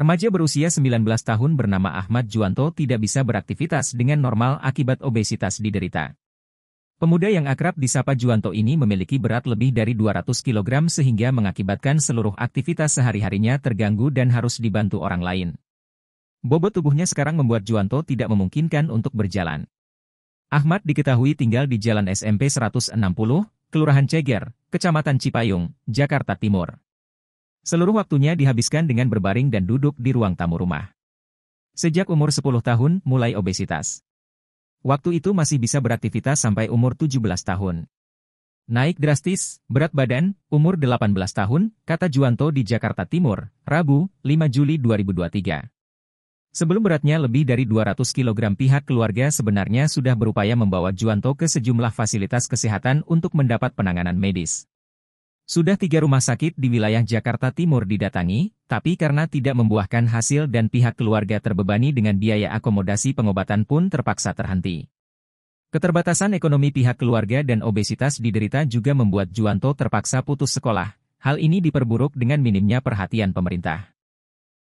Remaja berusia 19 tahun bernama Ahmad Juwanto tidak bisa beraktivitas dengan normal akibat obesitas diderita. Pemuda yang akrab disapa Juwanto ini memiliki berat lebih dari 200 kg sehingga mengakibatkan seluruh aktivitas sehari-harinya terganggu dan harus dibantu orang lain. Bobot tubuhnya sekarang membuat Juwanto tidak memungkinkan untuk berjalan. Ahmad diketahui tinggal di Jalan SMP 160, Kelurahan Ceger, Kecamatan Cipayung, Jakarta Timur. Seluruh waktunya dihabiskan dengan berbaring dan duduk di ruang tamu rumah. Sejak umur 10 tahun, mulai obesitas. Waktu itu masih bisa beraktivitas sampai umur 17 tahun. Naik drastis, berat badan, umur 18 tahun, kata Juanto di Jakarta Timur, Rabu, 5 Juli 2023. Sebelum beratnya lebih dari 200 kg pihak keluarga sebenarnya sudah berupaya membawa Juanto ke sejumlah fasilitas kesehatan untuk mendapat penanganan medis. Sudah tiga rumah sakit di wilayah Jakarta Timur didatangi, tapi karena tidak membuahkan hasil dan pihak keluarga terbebani dengan biaya akomodasi pengobatan pun terpaksa terhenti. Keterbatasan ekonomi pihak keluarga dan obesitas diderita juga membuat Juanto terpaksa putus sekolah. Hal ini diperburuk dengan minimnya perhatian pemerintah.